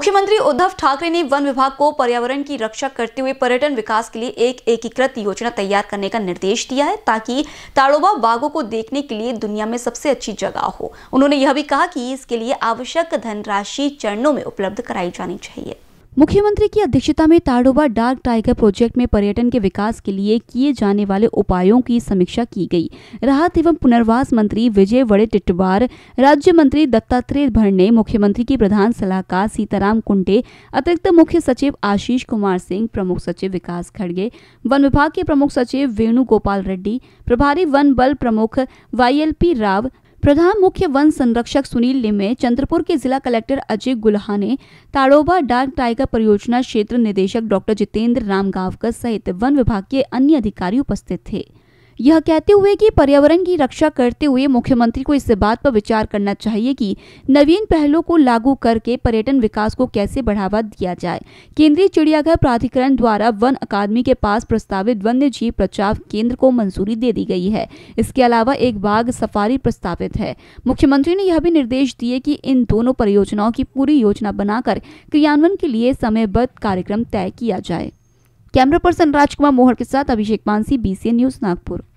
मुख्यमंत्री उद्धव ठाकरे ने वन विभाग को पर्यावरण की रक्षा करते हुए पर्यटन विकास के लिए एक एकीकृत योजना तैयार करने का निर्देश दिया है ताकि ताड़ोबा बागों को देखने के लिए दुनिया में सबसे अच्छी जगह हो उन्होंने यह भी कहा कि इसके लिए आवश्यक धनराशि चरणों में उपलब्ध कराई जानी चाहिए मुख्यमंत्री की अध्यक्षता में ताड़ोबा डार्क टाइगर प्रोजेक्ट में पर्यटन के विकास के लिए किए जाने वाले उपायों की समीक्षा की गई राहत एवं पुनर्वास मंत्री विजय वड़े टिटवार राज्य मंत्री दत्तात्रेय भरने मुख्यमंत्री की प्रधान सलाहकार सीताराम कुंटे अतिरिक्त मुख्य सचिव आशीष कुमार सिंह प्रमुख सचिव विकास खड़गे वन विभाग के प्रमुख सचिव वेणुगोपाल रेड्डी प्रभारी वन बल प्रमुख वाई राव प्रधान मुख्य वन संरक्षक सुनील लिमे चंद्रपुर के जिला कलेक्टर अजय गुल्हा ने ताड़ोबा डार्क टाइगर परियोजना क्षेत्र निदेशक डॉक्टर जितेंद्र राम गावकर सहित वन विभाग के अन्य अधिकारी उपस्थित थे यह कहते हुए कि पर्यावरण की रक्षा करते हुए मुख्यमंत्री को इस बात पर विचार करना चाहिए कि नवीन पहलों को लागू करके पर्यटन विकास को कैसे बढ़ावा दिया जाए केंद्रीय चिड़ियाघर प्राधिकरण द्वारा वन अकादमी के पास प्रस्तावित वन्य जीव प्रचार केंद्र को मंजूरी दे दी गई है इसके अलावा एक बाघ सफारी प्रस्तावित है मुख्यमंत्री ने यह भी निर्देश दिए की इन दोनों परियोजनाओं की पूरी योजना बनाकर क्रियान्वयन के लिए समयबद्ध कार्यक्रम तय किया जाए कैमरा पर्सन राजकुमार मोहर के साथ अभिषेक मानसी बीसीएन न्यूज नागपुर